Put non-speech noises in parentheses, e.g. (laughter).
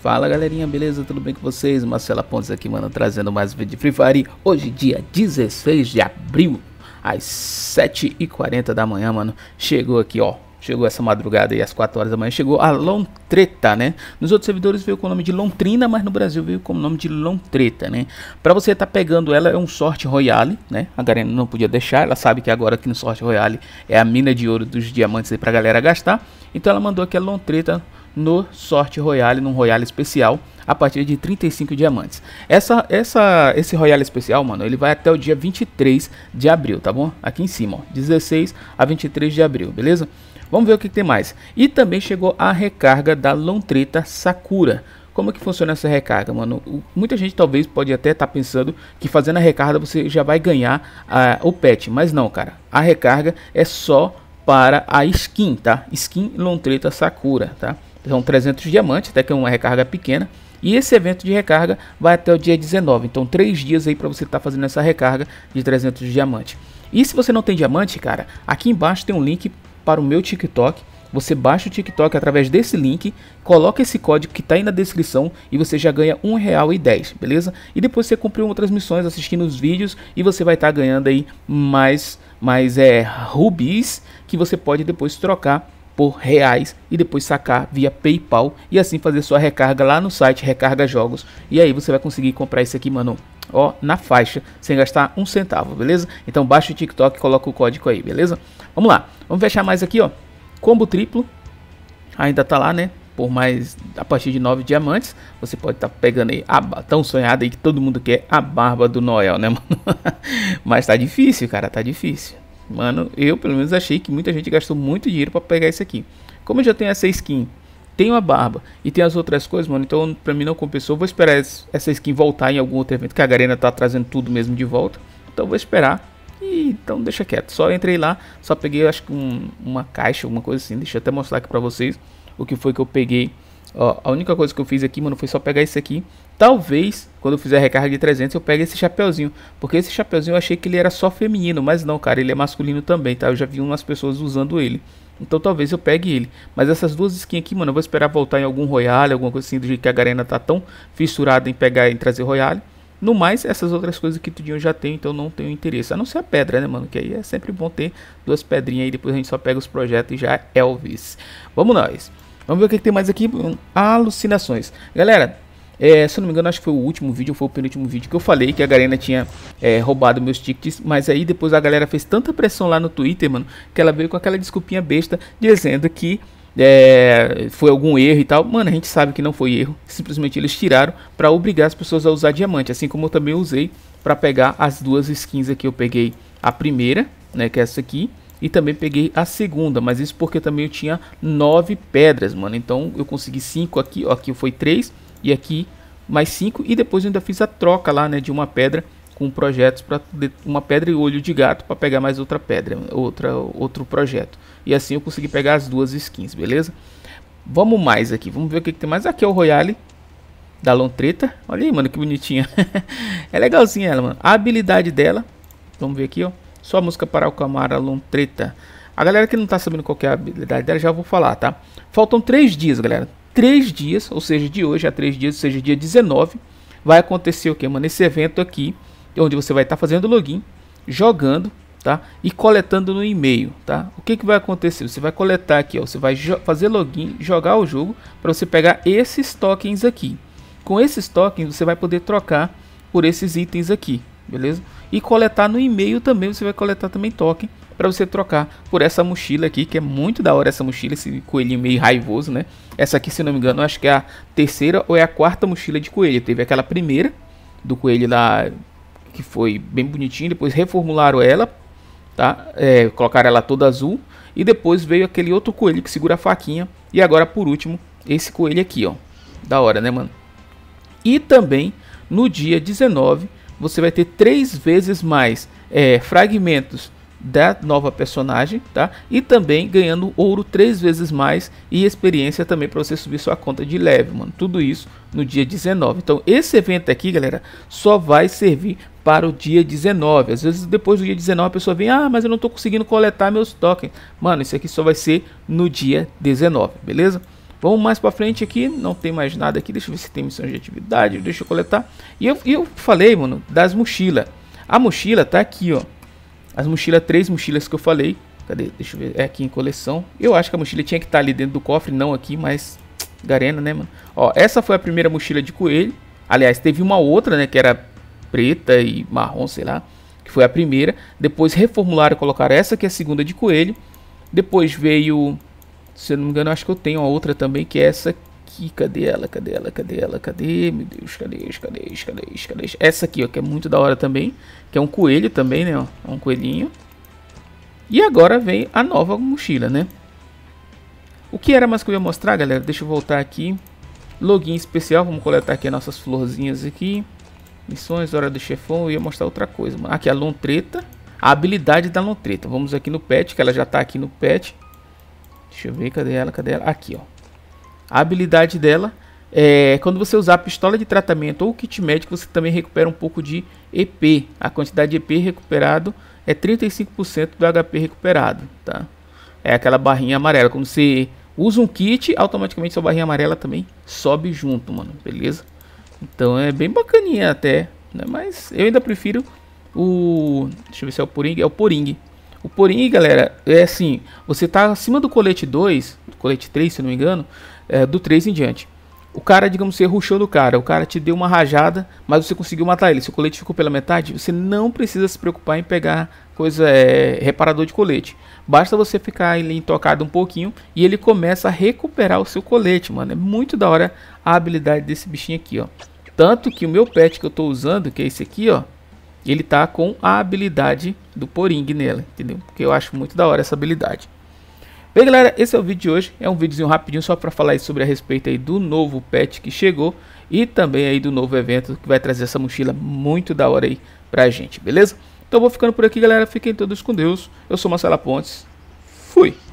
Fala galerinha, beleza? Tudo bem com vocês? Marcela Pontes aqui, mano, trazendo mais um vídeo de Free Fire. Hoje, dia 16 de abril, às 7h40 da manhã, mano. Chegou aqui, ó, chegou essa madrugada aí às 4 horas da manhã, chegou a Lontreta, né? Nos outros servidores veio com o nome de Lontrina, mas no Brasil veio com o nome de Lontreta, né? Para você estar tá pegando ela é um sorte royale, né? A Garena não podia deixar, ela sabe que agora aqui no sorte royale é a mina de ouro dos diamantes aí pra galera gastar. Então ela mandou aqui a Lontreta no Sorte Royale, num Royale especial, a partir de 35 diamantes. Essa, essa, esse Royale especial, mano, ele vai até o dia 23 de abril, tá bom? Aqui em cima, ó, 16 a 23 de abril, beleza? Vamos ver o que, que tem mais. E também chegou a recarga da Lontreta Sakura. Como que funciona essa recarga, mano? Muita gente talvez pode até estar tá pensando que fazendo a recarga você já vai ganhar uh, o pet, mas não, cara. A recarga é só para a skin, tá? Skin Lontreta Sakura, tá? são 300 diamantes, até que é uma recarga pequena. E esse evento de recarga vai até o dia 19, então 3 dias aí para você estar tá fazendo essa recarga de 300 diamantes. E se você não tem diamante, cara, aqui embaixo tem um link para o meu TikTok. Você baixa o TikTok através desse link, coloca esse código que está aí na descrição e você já ganha R$1,10, beleza? E depois você cumpriu outras missões assistindo os vídeos e você vai estar tá ganhando aí mais, mais é, rubis que você pode depois trocar por reais e depois sacar via PayPal e assim fazer sua recarga lá no site Recarga Jogos. E aí você vai conseguir comprar isso aqui, mano, ó, na faixa, sem gastar um centavo, beleza? Então baixa o TikTok e coloca o código aí, beleza? Vamos lá, vamos fechar mais aqui, ó. Combo triplo, ainda tá lá, né? Por mais a partir de 9 diamantes, você pode estar tá pegando aí a tão sonhada aí que todo mundo quer a barba do Noel, né, mano? (laughs) Mas tá difícil, cara, tá difícil. Mano, eu pelo menos achei que muita gente gastou muito dinheiro para pegar isso aqui. Como eu já tenho essa skin, tenho a barba e tem as outras coisas, mano, então pra mim não compensou. Vou esperar essa skin voltar em algum outro evento, que a Garena tá trazendo tudo mesmo de volta. Então vou esperar. E, então deixa quieto. Só entrei lá, só peguei acho que um, uma caixa, alguma coisa assim. Deixa eu até mostrar aqui pra vocês o que foi que eu peguei Ó, a única coisa que eu fiz aqui, mano, foi só pegar esse aqui. Talvez, quando eu fizer a recarga de 300, eu pegue esse chapeuzinho. Porque esse chapeuzinho eu achei que ele era só feminino, mas não, cara, ele é masculino também, tá? Eu já vi umas pessoas usando ele. Então talvez eu pegue ele. Mas essas duas skins aqui, mano, eu vou esperar voltar em algum Royale, alguma coisa assim, do jeito que a Garena tá tão fissurada em pegar e trazer Royale. No mais, essas outras coisas que tudinho eu já tenho, então não tenho interesse. A não ser a pedra, né, mano? Que aí é sempre bom ter duas pedrinhas aí, depois a gente só pega os projetos e já é Elvis. Vamos nós! Vamos ver o que, tem mais aqui. Alucinações. Galera, é, se eu não me engano, acho que foi o último vídeo, ou foi o penúltimo vídeo que eu falei que a Garena tinha é, roubado meus tickets. Mas aí depois a galera fez tanta pressão lá no Twitter, mano, que ela veio com aquela desculpinha besta dizendo que é, foi algum erro e tal. Mano, a gente sabe que não foi erro. Simplesmente eles tiraram para obrigar as pessoas a usar diamante. Assim como eu também usei para pegar as duas skins aqui. Eu peguei a primeira, né, que é essa aqui. E também peguei a segunda, mas isso porque também eu tinha nove pedras, mano. Então eu consegui cinco aqui, ó, aqui foi três e aqui mais cinco. E depois eu ainda fiz a troca lá, né, de uma pedra com projetos para uma pedra e olho de gato para pegar mais outra pedra, outra outro projeto. E assim eu consegui pegar as duas skins, beleza? Vamos mais aqui, vamos ver o que, que tem mais. Aqui é o Royale da Lontreta. Olha aí, mano, que bonitinha. (laughs) é legalzinha ela, mano. A habilidade dela, vamos ver aqui, ó. Sua música para acalmar a treta. A galera que não tá sabendo qual é a habilidade dela, já vou falar, tá? Faltam três dias, galera. Três dias, ou seja, de hoje a três dias, ou seja, dia 19, vai acontecer o que, mano? Esse evento aqui, onde você vai estar tá fazendo login, jogando, tá? E coletando no e-mail, tá? O que, que vai acontecer? Você vai coletar aqui, ó. Você vai fazer login, jogar o jogo, para você pegar esses tokens aqui. Com esses tokens, você vai poder trocar por esses itens aqui, beleza? E coletar no e-mail também, você vai coletar também token para você trocar por essa mochila aqui, que é muito da hora essa mochila, esse coelhinho meio raivoso, né? Essa aqui, se não me engano, acho que é a terceira ou é a quarta mochila de coelho. Teve aquela primeira do coelho lá, que foi bem bonitinho, depois reformularam ela, tá? É, colocaram ela toda azul, e depois veio aquele outro coelho que segura a faquinha, e agora, por último, esse coelho aqui, ó. Da hora, né, mano? E também, no dia 19 você vai ter três vezes mais é, fragmentos da nova personagem, tá? E também ganhando ouro três vezes mais e experiência também para você subir sua conta de leve, mano. Tudo isso no dia 19. Então, esse evento aqui, galera, só vai servir para o dia 19. Às vezes, depois do dia 19, a pessoa vem, ah, mas eu não tô conseguindo coletar meus tokens. Mano, isso aqui só vai ser no dia 19, beleza? Vamos mais para frente aqui, não tem mais nada aqui. Deixa eu ver se tem missão de atividade, deixa eu coletar. E eu, eu falei, mano, das mochilas. A mochila tá aqui, ó. As mochilas, três mochilas que eu falei. Cadê? Deixa eu ver. É aqui em coleção. Eu acho que a mochila tinha que estar tá ali dentro do cofre, não aqui, mas... (tsk) Garena, né, mano? Ó, essa foi a primeira mochila de coelho. Aliás, teve uma outra, né, que era preta e marrom, sei lá. Que foi a primeira. Depois reformularam e colocaram essa que é a segunda de coelho. Depois veio se eu não me engano, acho que eu tenho a outra também, que é essa aqui. Cadê ela? Cadê ela? Cadê ela? Cadê? Meu Deus, cadê? Cadê? Cadê? Cadê? Essa aqui, ó, que é muito da hora também. Que é um coelho também, né? Ó, é um coelhinho. E agora vem a nova mochila, né? O que era mais que eu ia mostrar, galera? Deixa eu voltar aqui. Login especial, vamos coletar aqui as nossas florzinhas aqui. Missões, hora do chefão, eu ia mostrar outra coisa. Mano. Aqui a lontreta, a habilidade da lontreta. Vamos aqui no pet, que ela já tá aqui no pet. Deixa eu ver, cadê ela? Cadê ela? Aqui, ó. A habilidade dela é quando você usar a pistola de tratamento ou kit médico, você também recupera um pouco de EP. A quantidade de EP recuperado é 35% do HP recuperado, tá? É aquela barrinha amarela. Quando você usa um kit, automaticamente sua barrinha amarela também sobe junto, mano, beleza? Então é bem bacaninha até, né? Mas eu ainda prefiro o... Deixa eu ver se é o Poring. É o Poring, o Porim, galera, é assim, você tá acima do colete 2, do colete 3, se não me engano, é, do 3 em diante. O cara, digamos, você ruxou do cara, o cara te deu uma rajada, mas você conseguiu matar ele. Seu colete ficou pela metade, você não precisa se preocupar em pegar coisa é, reparador de colete. Basta você ficar ele intocado um pouquinho e ele começa a recuperar o seu colete, mano. É muito da hora a habilidade desse bichinho aqui, ó. Tanto que o meu pet que eu tô usando, que é esse aqui, ó, ele tá com a habilidade do Poring nela, entendeu? Porque eu acho muito da hora essa habilidade. Bem, galera, esse é o vídeo de hoje. É um videozinho rapidinho só para falar sobre a respeito aí do novo pet que chegou e também aí do novo evento que vai trazer essa mochila muito da hora aí pra gente, beleza? Então vou ficando por aqui, galera. Fiquem todos com Deus. Eu sou Marcela Pontes. Fui!